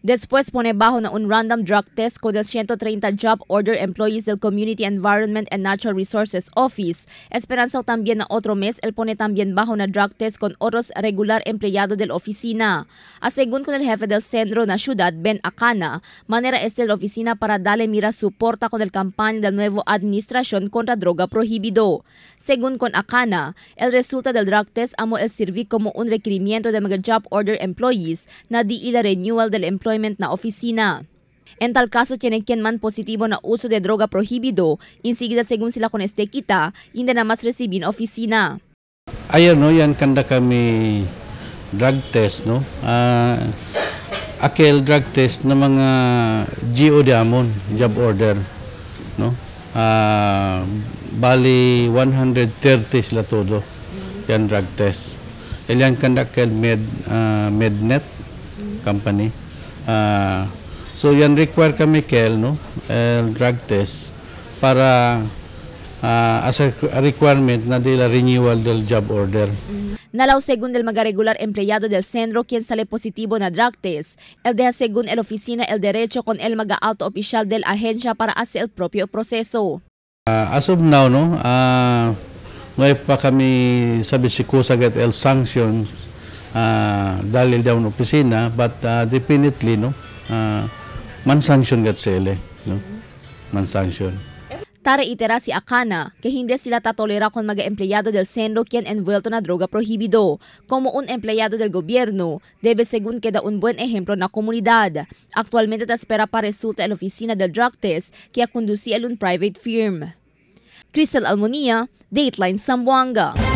Después pone bajo na un random drug test con el 130 job order employees del Community Environment and Natural Resources Office. Esperanza también a otro mes, él pone también bajo una drug test con otros regular empleados de la oficina. A según con el jefe del centro na ciudad, Ben Akana, manera este la oficina para darle mira porta con el campaña del nuevo administración contra droga prohibido. Según con Acana, el resultado del drug test amo el servir como un requerimiento de job order employees na di la renewal del empleo employment na opisina. En tal caso, tiene quien man positivo na uso de droga prohibido, insigida según sila con este kita, hindi na mas recibin opisina. Ayan, no, yan kanda kami drug test, no? Uh, akel drug test ng mga GO Diamond, job order, no? Uh, bali 130 sila todo yan drug test. Yan kanda kel med, uh, Mednet company. Uh, so yan require kami KEL, no? Uh, drug test para uh, as a requirement na de renewal del job order. Mm-hmm. Nalaw según el magaregular empleado del centro quien sale positivo na drug test. El deja según el oficina el derecho con el maga alto oficial del agencia para hacer el propio proceso. Uh, as of now, no, uh, ngayon pa kami sa Bisikusag at el sanctions uh, ah, dalil daw ng opisina but uh, definitely no uh, ah, man sanction gat sele no man sanction Tara itera si Akana que hindi sila tatolera con mga empleyado del centro quien envuelto na droga prohibido. Como un empleado del gobierno, debe según queda un buen ejemplo na comunidad. Actualmente te espera para resulta el oficina del drug test que conducía el un private firm. Crystal Almonia, Dateline Sambuanga.